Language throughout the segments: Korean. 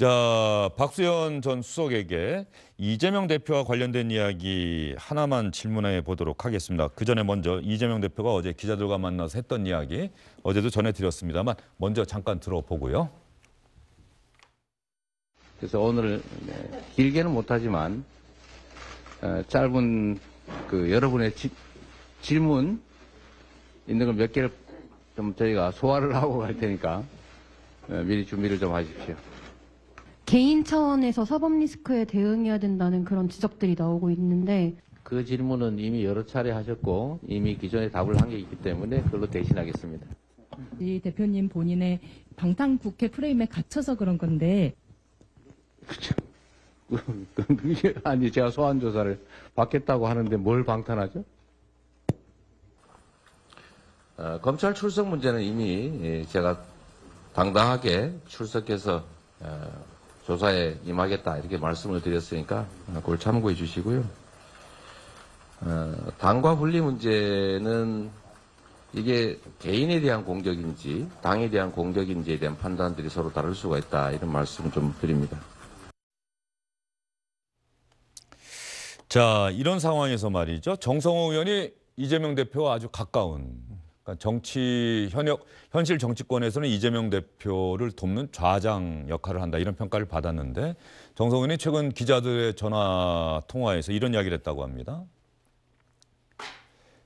자, 박수현 전 수석에게 이재명 대표와 관련된 이야기 하나만 질문해 보도록 하겠습니다. 그 전에 먼저 이재명 대표가 어제 기자들과 만나서 했던 이야기 어제도 전해드렸습니다만 먼저 잠깐 들어보고요. 그래서 오늘 네, 길게는 못하지만 어, 짧은 그 여러분의 지, 질문 있는 걸몇 개를 좀 저희가 소화를 하고 갈 테니까 어, 미리 준비를 좀 하십시오. 개인 차원에서 사법 리스크에 대응해야 된다는 그런 지적들이 나오고 있는데 그 질문은 이미 여러 차례 하셨고 이미 기존에 답을 한 게 있기 때문에 그걸로 대신하겠습니다. 이 대표님 본인의 방탄 국회 프레임에 갇혀서 그런 건데 아니 제가 소환 조사를 받겠다고 하는데 뭘 방탄하죠? 어, 검찰 출석 문제는 이미 예, 제가 당당하게 출석해서 어, 조사에 임하겠다 이렇게 말씀을 드렸으니까 그걸 참고해 주시고요. 어, 당과 분리 문제는 이게 개인에 대한 공격인지 당에 대한 공격인지에 대한 판단들이 서로 다를 수가 있다 이런 말씀을 좀 드립니다. 자 이런 상황에서 말이죠. 정성호 의원이 이재명 대표와 아주 가까운 그러니까 정치 현역 현실 정치권에서는 이재명 대표를 돕는 좌장 역할을 한다 이런 평가를 받았는데 정성은이 최근 기자들의 전화 통화에서 이런 이야기를 했다고 합니다.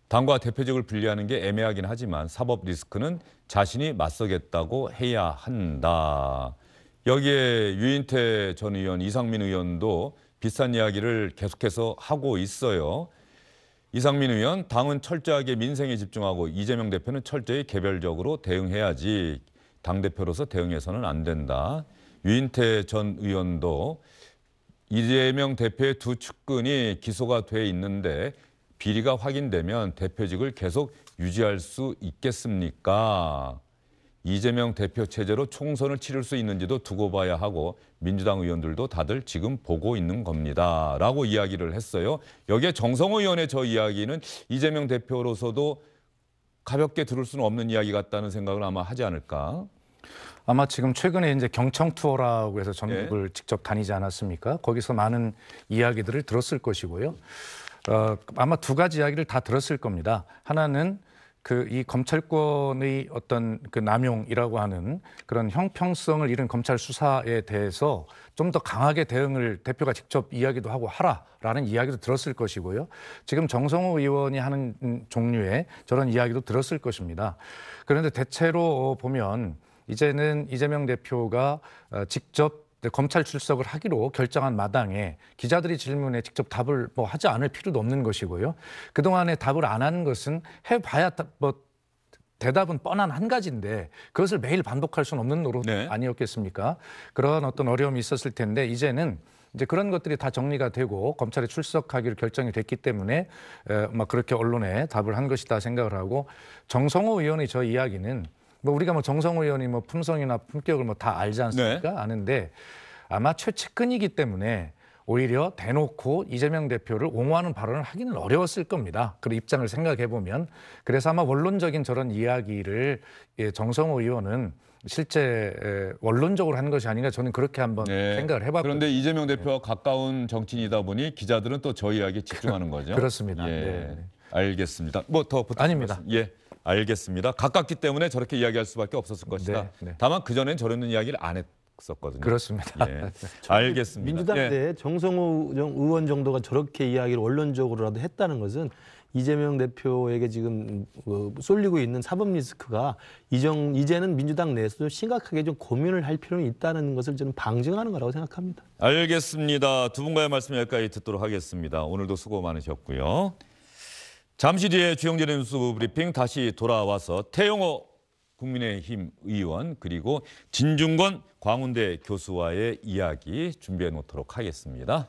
당과 대표직을 분리하는 게 애매하긴 하지만 사법 리스크는 자신이 맞서겠다고 해야 한다. 여기에 유인태 전 의원, 이상민 의원도 비슷한 이야기를 계속해서 하고 있어요. 이상민 의원, 당은 철저하게 민생에 집중하고 이재명 대표는 철저히 개별적으로 대응해야지 당대표로서 대응해서는 안 된다. 유인태 전 의원도 이재명 대표의 두 측근이 기소가 돼 있는데 비리가 확인되면 대표직을 계속 유지할 수 있겠습니까? 이재명 대표 체제로 총선을 치를 수 있는지도 두고 봐야 하고 민주당 의원들도 다들 지금 보고 있는 겁니다. 라고 이야기를 했어요. 여기에 정성호 의원의 저 이야기는 이재명 대표로서도 가볍게 들을 수는 없는 이야기 같다는 생각을 아마 하지 않을까. 아마 지금 최근에 이제 경청 투어라고 해서 전국을 예. 직접 다니지 않았습니까? 거기서 많은 이야기들을 들었을 것이고요. 어, 아마 두 가지 이야기를 다 들었을 겁니다. 하나는 그이 검찰권의 어떤 그 남용이라고 하는 그런 형평성을 잃은 검찰 수사에 대해서 좀 더 강하게 대응을 대표가 직접 이야기도 하고 하라라는 이야기도 들었을 것이고요. 지금 정성호 의원이 하는 종류의 저런 이야기도 들었을 것입니다. 그런데 대체로 보면 이제는 이재명 대표가 어, 직접 네, 검찰 출석을 하기로 결정한 마당에 기자들이 질문에 직접 답을 뭐 하지 않을 필요도 없는 것이고요. 그동안에 답을 안하 것은 해봐야 뭐 대답은 뻔한 한 가지인데 그것을 매일 반복할 수는 없는 노릇 네. 아니었겠습니까? 그런 어떤 어려움이 있었을 텐데 이제는 이제 그런 것들이 다 정리가 되고 검찰에 출석하기로 결정이 됐기 때문 에, 막 그렇게 언론에 답을 한 것이다 생각을 하고 정성호 의원의 저 이야기는 뭐 우리가 뭐 정성호 의원이 뭐 품성이나 품격을 뭐 다 알지 않습니까? 네. 아는데 아마 최측근이기 때문에 오히려 대놓고 이재명 대표를 옹호하는 발언을 하기는 어려웠을 겁니다. 그런 입장을 생각해 보면 그래서 아마 원론적인 저런 이야기를 예, 정성호 의원은 실제 원론적으로 한 것이 아닌가 저는 그렇게 한번 네. 생각을 해봤고 그런데 이재명 네. 대표와 가까운 정치인이다 보니 기자들은 또 저 이야기에 집중하는 거죠. 그렇습니다. 예. 네. 알겠습니다. 뭐 더 부탁드립니다. 아닙니다. 예. 알겠습니다. 가깝기 때문에 저렇게 이야기할 수밖에 없었을 것이다. 네. 네. 다만 그전엔 저런 이야기를 안 했었거든요. 그렇습니다. 예. 알겠습니다. 민주당 예. 때 정성호 의원 정도가 저렇게 이야기를 원론적으로라도 했다는 것은 이재명 대표에게 지금 뭐 쏠리고 있는 사법 리스크가 이정 이제는 민주당 내에서 도 심각하게 좀 고민을 할 필요는 있다는 것을 저는 방증하는 거라고 생각합니다. 알겠습니다. 두 분과의 말씀 여기까지 듣도록 하겠습니다. 오늘도 수고 많으셨고요. 잠시 뒤에 주영재 뉴스 브리핑 다시 돌아와서 태용호 국민의힘 의원 그리고 진중권 광운대 교수와의 이야기 준비해 놓도록 하겠습니다.